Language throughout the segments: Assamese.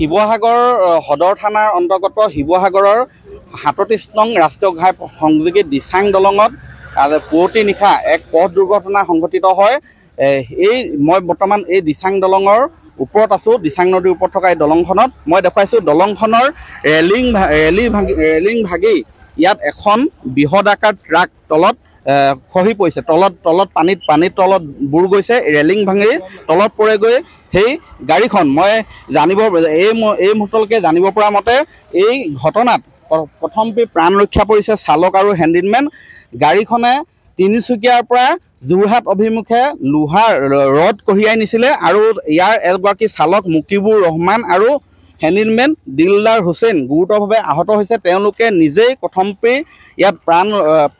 শিৱসাগৰ সদৰ থানাৰ অন্তৰ্গত শিৱসাগৰৰ সাতত্ৰিছ নং ৰাষ্ট্ৰীয় ঘাই সংযোগী দিচাং দলঙত পুৱতি নিশা এক পথ দুৰ্ঘটনা সংঘটিত হয় এই মই বৰ্তমান এই দিচাং দলঙৰ ওপৰত আছোঁ দিচাং নদীৰ ওপৰত থকা এই দলংখনত মই দেখুৱাইছোঁ দলংখনৰ ৰেলিং ৰেলি ভাগি ৰেলিং ভাগি ইয়াত এখন বৃহৎ আকাৰ ট্ৰাক তলত খহি পৰিছে তলত তলত পানীত পানীৰ তলত বুৰ গৈছে ৰেলিং ভাঙি তলত পৰে গৈ সেই গাড়ীখন মই জানিব এই এই মুহূৰ্তলৈকে জানিব পৰা মতে এই ঘটনাত প্ৰথম প্ৰাণ ৰক্ষা পৰিছে চালক আৰু হেণ্ডিলমেন গাড়ীখনে তিনিচুকীয়াৰ পৰা যোৰহাট অভিমুখে লোহাৰ ৰদ কঢ়িয়াই নিছিলে আৰু ইয়াৰ এগৰাকী চালক মুকিবুৰ ৰহমান আৰু হেণ্ডিলমেন দিলদাৰ হুছেইন গুৰুতৰভাৱে আহত হৈছে তেওঁলোকে নিজেই প্ৰথমতেই ইয়াত প্ৰাণ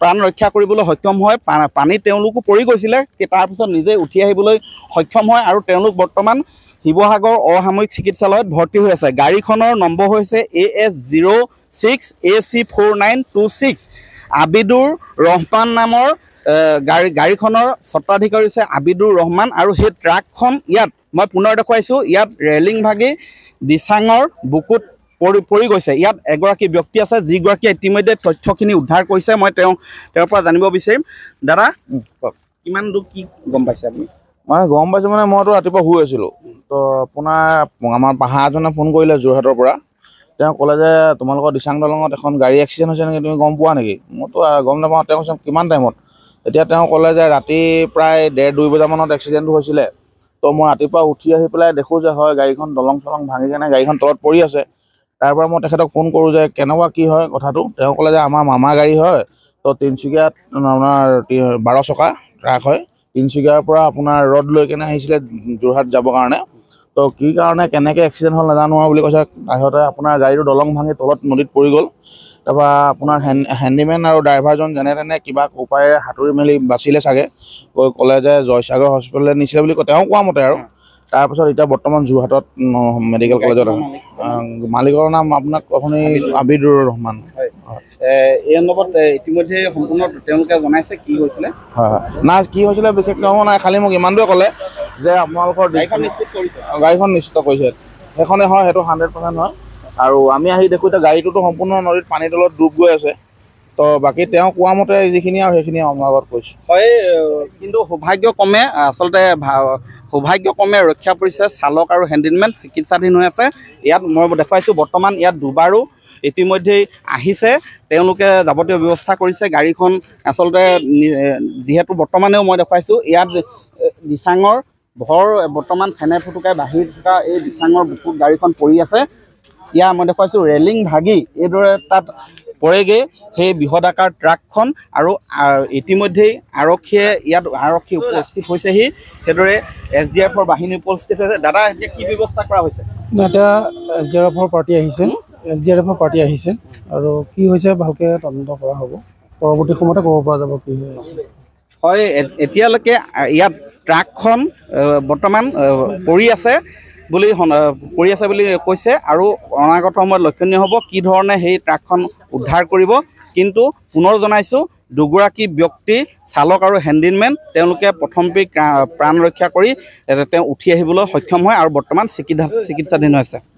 প্ৰাণ ৰক্ষা কৰিবলৈ সক্ষম হয় পানীত তেওঁলোকো পৰি গৈছিলে তাৰপিছত নিজেই উঠি আহিবলৈ সক্ষম হয় আৰু তেওঁলোক বৰ্তমান শিৱসাগৰ অসামৰিক চিকিৎসালয়ত ভৰ্তি হৈ আছে গাড়ীখনৰ নম্বৰ হৈছে A S zero' six A C four nine two six Abidur Rahman নামৰ গাড়ী গাড়ীখনৰ স্বত্বাধিকাৰী হৈছে আবিদুৰ ৰহমান আৰু সেই ট্ৰাকখন ইয়াত মই পুনৰ দেখুৱাইছোঁ ইয়াত ৰেলিং ভাগি দিচাঙৰ বুকুত পৰি পৰি গৈছে ইয়াত এগৰাকী ব্যক্তি আছে যিগৰাকীয়ে ইতিমধ্যে তথ্যখিনি উদ্ধাৰ কৰিছে মই তেওঁ তেওঁৰ পৰা জানিব বিচাৰিম দাদা কিমান দূৰ কি গম পাইছে আপুনি মই গম পাইছোঁ মানে মইতো ৰাতিপুৱা শুই আছিলোঁ তো আপোনাৰ আমাৰ পাহাৰ এজনে ফোন কৰিলে যোৰহাটৰ পৰা তেওঁ ক'লে যে তোমালোকৰ দিচাং দলঙত এখন গাড়ী এক্সিডেণ্ট হৈছে নেকি তুমি গম পোৱা নেকি মইতো গম নাপাওঁ তেওঁ কৈছে কিমান টাইমত এতিয়া তেওঁ ক'লে যে ৰাতি প্ৰায় ডেৰ দুই বজামানত এক্সিডেণ্টটো হৈছিলে তো মই ৰাতিপুৱা উঠি আহি পেলাই দেখোঁ যে হয় গাড়ীখন দলং চলং ভাঙি কেনে গাড়ীখন তলত পৰি আছে তাৰপৰা মই তেখেতক ফোন কৰোঁ যে কেনেকুৱা কি হয় কথাটো তেওঁ ক'লে যে আমাৰ মামাৰ গাড়ী হয় তো তিনিচুকীয়াত আপোনাৰ বাৰ চকা ট্ৰাক হয় তিনিচুকীয়াৰ পৰা আপোনাৰ ৰ'দ লৈ কেনে আহিছিলে যোৰহাট যাবৰ কাৰণে তো কি কাৰণে কেনেকৈ এক্সিডেণ্ট হ'ল নাজানো আৰু বুলি কৈছে আহোঁতে আপোনাৰ গাড়ীটো দলং ভাঙি তলত নদীত পৰি গ'ল তাৰপৰা আপোনাৰ হেণ্ড হেণ্ডিমেন আৰু ড্ৰাইভাৰজন যেনে তেনে কিবা উপায়েৰে সাঁতুৰি মেলি বাচিলে চাগে গৈ ক'লে যে জয়সাগৰ হস্পিটেললৈ নিছিলে বুলি কয় তেওঁ কোৱা মতে আৰু তাৰপিছত এতিয়া বৰ্তমান যোৰহাটত মেডিকেল কলেজত মালিকৰ নাম আপোনাক আপুনি আবিদুৰ ৰহমান এই অনুভৱত ইতিমধ্যে সম্পূৰ্ণ তেওঁলোকে জনাইছে কি হৈছিলে হয় নাই কি হৈছিলে বিশেষ নাই খালি মোক ইমানটোৱে ক'লে যে আপোনালোকৰ গাড়ীখন নিশ্চিত কৰিছে গাড়ীখন নিশ্চিত কৰিছে সেইখনে হয় সেইটো হাণ্ড্ৰেড পাৰ্চেণ্ট হয় আৰু আমি আহি দেখো এতিয়া গাড়ীটোতো সম্পূৰ্ণ নদীত পানীৰ তলত ডুব গৈ আছে তো বাকী তেওঁ কোৱা মতে যিখিনি আৰু সেইখিনি আমাৰ আগত কৈছোঁ হয় কিন্তু সৌভাগ্য সৌভাগ্যক্ৰমে আচলতে সৌভাগ্য সৌভাগ্যক্ৰমে ৰক্ষা পৰিছে চালক আৰু হেণ্ডিলমেন চিকিৎসাধীন হৈ আছে ইয়াত মই দেখুৱাইছো বৰ্তমান ইয়াত দুবাৰো ইতিমধ্যেই আহিছে তেওঁলোকে যাৱতীয় ব্যৱস্থা কৰিছে গাড়ীখন আচলতে যিহেতু বৰ্তমানেও মই দেখুৱাইছোঁ ইয়াত দিচাঙৰ ভৰ বৰ্তমান ফেনে ফুটুকাই বাঢ়ি থকা এই দিচাঙৰ বুকুত গাড়ীখন পৰি আছে ইয়াৰ মই দেখুৱাইছোঁ ৰেলিং ভাগি এইদৰে তাত পৰেগৈ সেই বৃহৎ আকাৰ ট্ৰাকখন আৰু ইতিমধ্যেই আৰক্ষীয়ে ইয়াত আৰক্ষী উপস্থিত হৈছেহি সেইদৰে এছ ডি এফৰ বাহিনী উপস্থিত হৈছে দাদা এতিয়া কি ব্যৱস্থা কৰা হৈছে এতিয়া এছ ডি এফৰ পাৰ্টি আহিছে এছ ডি আৰ এফৰ পাৰ্টি আহিছে আৰু কি হৈছে ভালকৈ তদন্ত কৰা হ'ব পৰৱৰ্তী সময়তে ক'ব পৰা যাব কি হৈ আছে হয় এতিয়ালৈকে ইয়াত ট্ৰাকখন বৰ্তমান পৰি আছে বুলি পৰি আছে বুলি কৈছে আৰু অনাগত সময়ত লক্ষণীয় হ'ব কি ধৰণে সেই ট্ৰাকখন উদ্ধাৰ কৰিব কিন্তু পুনৰ জনাইছোঁ দুগৰাকী ব্যক্তি চালক আৰু হেণ্ডিলমেন তেওঁলোকে প্ৰথম প্ৰাণ ৰক্ষা কৰি তেওঁ উঠি আহিবলৈ সক্ষম হয় আৰু বৰ্তমান চিকিৎসা চিকিৎসাধীন হৈ আছে